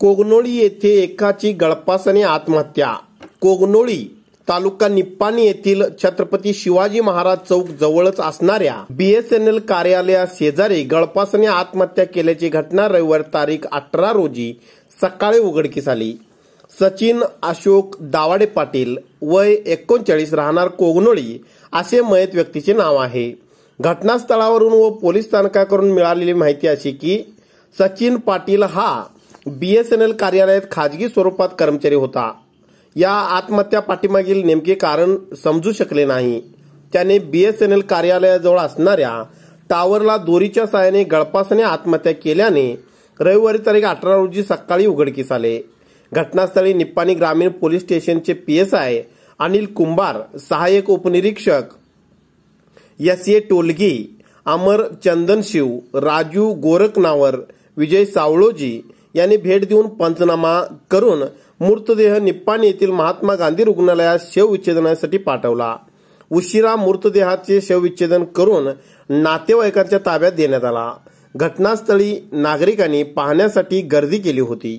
कोगनोळी येथे एकाची गळपासने आत्महत्या कोगनोळी तालुका निप्पाणी येथील छत्रपती शिवाजी महाराज चौक जवळच असणाऱ्या बीएसएनएल कार्यालया शेजारी गळपासने आत्महत्या केल्याची घटना रविवार तारीख अठरा रोजी सकाळी उघडकीस आली सचिन अशोक दावाडे पाटील वय एकोणचाळीस राहणार कोगनोळी असे मयत व्यक्तीचे नाव आहे घटनास्थळावरून व पोलीस स्थानकाकडून मिळालेली माहिती अशी की सचिन पाटील हा बीएसएनएल कार्यालयात खाजगी स्वरूपात कर्मचारी होता या आत्महत्या पाठीमागील नेमके कारण समजू शकले नाही त्याने बीएसएनएल कार्यालयाजवळ असणाऱ्या टावरला दोरीच्या सहाय्याने गळपासने आत्महत्या केल्याने रविवारी तारीख अठरा रोजी सकाळी उघडकीस आले घटनास्थळी निप्पाणी ग्रामीण पोलीस स्टेशनचे पीएसआय अनिल कुंभार सहाय्यक उपनिरीक्षक एस ए टोलगी अमर चंदनशिव राजू गोरखनावर विजय सावळोजी यांनी भेट देऊन पंचनामा करून मृतदेह निप्पाणी येथील महात्मा गांधी रुग्णालयात शवविच्छेदनासाठी पाठवला उशिरा मृतदेहाचे शवविच्छेदन करून नातेवाईकांच्या ताब्यात देण्यात आला घटनास्थळी नागरिकांनी पाहण्यासाठी गर्दी केली होती